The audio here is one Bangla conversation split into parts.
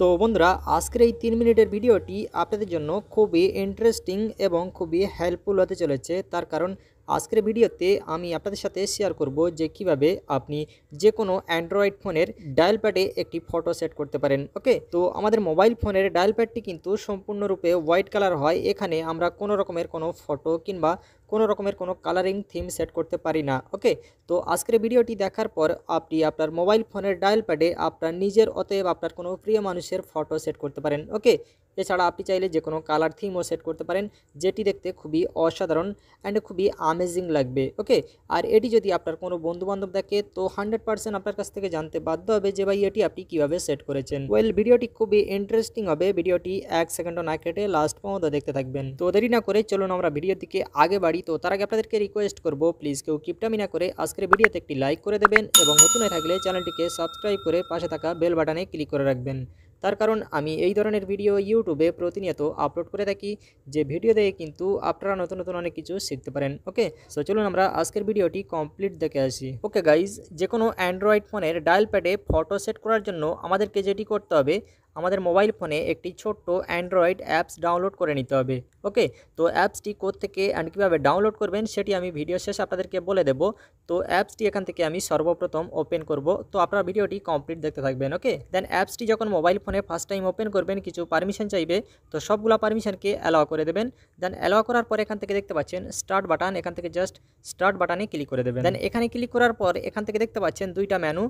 তো বন্ধুরা আজকের এই তিন মিনিটের ভিডিওটি আপনাদের জন্য খুবই ইন্টারেস্টিং এবং খুবই হেল্পফুল হতে চলেছে তার কারণ আজকের ভিডিওতে আমি আপনাদের সাথে শেয়ার করব যে কিভাবে আপনি যে কোনো অ্যান্ড্রয়েড ফোনের ডায়াল প্যাডে একটি ফটো সেট করতে পারেন ওকে তো আমাদের মোবাইল ফোনের ডায়াল প্যাডটি কিন্তু সম্পূর্ণরূপে হোয়াইট কালার হয় এখানে আমরা কোনো রকমের কোনো ফটো কিংবা কোনো রকমের কোনো কালারিং থিম সেট করতে পারি না ওকে তো আজকের ভিডিওটি দেখার পর আপনি আপনার মোবাইল ফোনের ডায়াল প্যাডে আপনার নিজের অতএব আপনার কোনো প্রিয় মানুষের ফটো সেট করতে পারেন ওকে এছাড়া আপনি চাইলে যে কোনো কালার থিমও সেট করতে পারেন যেটি দেখতে খুবই অসাধারণ অ্যান্ড খুবই আমেজিং লাগবে ওকে আর এটি যদি আপনার কোনো বন্ধুবান্ধব দেখে তো হান্ড্রেড পার্সেন্ট আপনার কাছ থেকে জানতে বাধ্য হবে যে ভাই এটি আপনি কীভাবে সেট করেছেন ওয়েল ভিডিওটি খুবই ইন্টারেস্টিং হবে ভিডিওটি এক সেকেন্ডও না কেটে লাস্ট পর্যন্ত দেখতে থাকবেন তো দেরি না করে চলুন আমরা ভিডিওর দিকে আগে বাড়ি পারি তো তার আগে আপনাদেরকে রিকোয়েস্ট করব প্লিজ কেউ কিপটামি না করে আজকের ভিডিওতে একটি লাইক করে দেবেন এবং নতুন হয়ে থাকলে চ্যানেলটিকে সাবস্ক্রাইব করে পাশে থাকা বেল বাটনে ক্লিক করে রাখবেন তার কারণ আমি এই ধরনের ভিডিও ইউটিউবে প্রতিনিয়ত আপলোড করে থাকি যে ভিডিও দেখে কিন্তু আপনারা নতুন নতুন অনেক কিছু শিখতে পারেন ওকে সো চলুন আমরা আজকের ভিডিওটি কমপ্লিট দেখে আসি ওকে গাইজ যে কোনো অ্যান্ড্রয়েড ফোনের ডায়াল প্যাডে ফটো সেট করার জন্য আমাদেরকে যেটি করতে হবে আমাদের মোবাইল ফোনে একটি ছোট্ট অ্যান্ড্রয়েড অ্যাপস ডাউনলোড করে নিতে হবে ওকে তো অ্যাপসটি কোথেকে অ্যান্ড কীভাবে ডাউনলোড করবেন সেটি আমি ভিডিও শেষে আপনাদেরকে বলে দেব তো অ্যাপসটি এখান থেকে আমি সর্বপ্রথম ওপেন করব তো আপনারা ভিডিওটি কমপ্লিট দেখতে থাকবেন ওকে দেন অ্যাপসটি যখন মোবাইল ফোনে ফার্স্ট টাইম ওপেন করবেন কিছু পারমিশন চাইবে তো সবগুলো পারমিশনকে অ্যালাও করে দেবেন দেন অ্যালাও করার পর এখান থেকে দেখতে পাচ্ছেন স্টার্ট বাটন এখান থেকে জাস্ট স্টার্ট বাটনে ক্লিক করে দেবেন দেন এখানে ক্লিক করার পর এখান থেকে দেখতে পাচ্ছেন দুইটা menu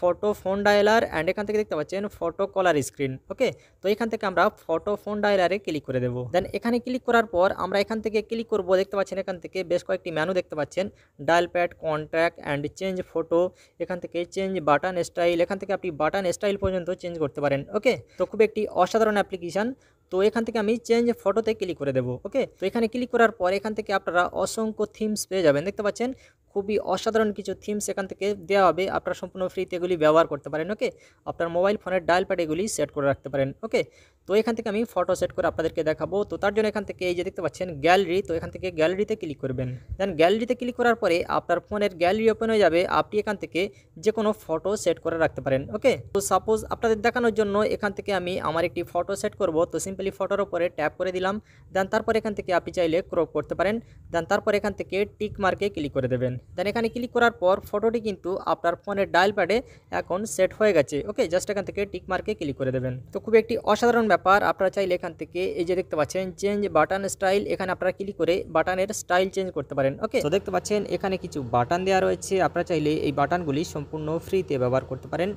photo phone dialer and এখান থেকে দেখতে পাচ্ছেন ফটো কলার স্ক্রিন ওকে তো এখান থেকে আমরা ফটো ফোন ডায়লারে ক্লিক করে দেবো দেন এখানে ক্লিক করার পর আমরা এখান থেকে ক্লিক করব দেখতে পাচ্ছেন এখান থেকে বেশ কয়েকটি ম্যানু দেখতে পাচ্ছেন dial pad contact and change photo এখান থেকে চেঞ্জ বাটন স্টাইল এখান থেকে আপনি বাটন স্টাইল পর্যন্ত চেঞ্জ করতে পারেন ওকে তো খুব একটি অসাধারণ অ্যাপ্লিকেশান তো এখান থেকে আমি চেঞ্জ ফটোতে ক্লিক করে দেবো ওকে তো এখানে ক্লিক করার পর এখান থেকে আপনারা অসংখ্য থিমস পেয়ে যাবেন দেখতে পাচ্ছেন খুবই অসাধারণ কিছু থিম সেখান থেকে দেওয়া হবে আপনারা সম্পূর্ণ ফ্রিতে এগুলি ব্যবহার করতে পারেন ওকে আপনার মোবাইল ফোনের ডায়াল প্যাড এগুলি সেট করে রাখতে পারেন ওকে তো এখান থেকে আমি ফটো সেট করে আপনাদেরকে দেখাবো তো তার জন্য এখান থেকে এই যে দেখতে পাচ্ছেন গ্যালারি তো এখান থেকে গ্যালারিতে ক্লিক করবেন দেন গ্যালারিতে ক্লিক করার পরে আপনার ফোনের গ্যালারি ওপেন হয়ে যাবে আপনি এখান থেকে যে কোনো ফটো সেট করে রাখতে পারেন ওকে তো সাপোজ আপনাদের দেখানোর জন্য এখান থেকে আমি আমার একটি ফটো সেট করব তো সিম্পলি ফটোর ওপরে ট্যাপ করে দিলাম দেন তারপর এখান থেকে আপনি চাইলে ক্রপ করতে পারেন দেন তারপর এখান থেকে টিক মার্কে ক্লিক করে দেবেন দেন এখানে ক্লিক করার পর ফটোটি কিন্তু আপনার ফোনের ডায়াল প্যাডে এখন সেট হয়ে গেছে ওকে জাস্ট এখান থেকে টিক মার্কে ক্লিক করে দেবেন তো খুব একটি অসাধারণ ব্যাপার আপনারা চাইলে এখান থেকে এই যে দেখতে পাচ্ছেন চেঞ্জ বাটন স্টাইল এখানে আপনারা ক্লিক করে বাটনের স্টাইল চেঞ্জ করতে পারেন ওকে তো দেখতে পাচ্ছেন এখানে কিছু বাটন দেওয়া রয়েছে আপনারা চাইলে এই বাটনগুলি সম্পূর্ণ ফ্রিতে ব্যবহার করতে পারেন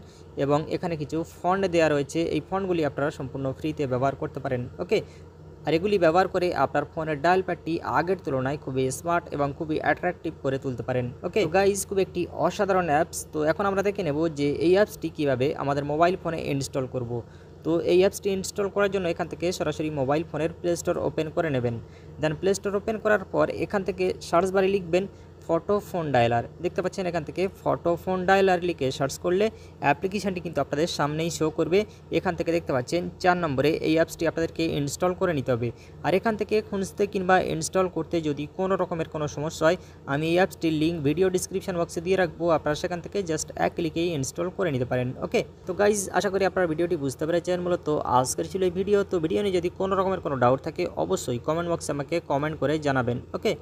এবং এখানে কিছু ফন্ড দেওয়া রয়েছে এই ফন্ডগুলি আপনারা সম্পূর্ণ ফ্রিতে ব্যবহার করতে পারেন ওকে আর এগুলি ব্যবহার করে আপনার ফোনের ডায়াল প্যাডটি আগের তুলনায় খুবই স্মার্ট এবং খুবই অ্যাট্রাকটিভ করে তুলতে পারেন ওকে গাইজ খুব একটি অসাধারণ অ্যাপস তো এখন আমরা দেখে নেব যে এই অ্যাপসটি কীভাবে আমাদের মোবাইল ফোনে ইনস্টল করব। তো এই অ্যাপসটি ইনস্টল করার জন্য এখান থেকে সরাসরি মোবাইল ফোনের প্লে স্টোর ওপেন করে নেবেন দেন প্লে স্টোর ওপেন করার পর এখান থেকে সার্চ বারে লিখবেন ফটোফোন ডায়ালার দেখতে পাচ্ছেন এখান থেকে ফটোফোন ডায়ালার লিখে সার্চ করলে অ্যাপ্লিকেশানটি কিন্তু আপনাদের সামনেই শো করবে এখান থেকে দেখতে পাচ্ছেন চার নম্বরে এই অ্যাপসটি আপনাদেরকে ইনস্টল করে নিতে হবে আর এখান থেকে খুঁজতে কিংবা ইনস্টল করতে যদি কোনো রকমের কোনো সমস্যা হয় আমি এই অ্যাপসটির লিঙ্ক ভিডিও ডিসক্রিপশন বক্সে দিয়ে রাখবো আপনারা সেখান থেকে জাস্ট এক ক্লিকেই ইনস্টল করে নিতে পারেন ওকে তো গাইজ আশা করি আপনারা ভিডিওটি বুঝতে পেরেছেন মূলত আজকের ছিল ভিডিও তো ভিডিও নিয়ে যদি কোনো রকমের কোনো ডাউট থাকে অবশ্যই কমেন্ট বক্সে আমাকে কমেন্ট করে জানাবেন ওকে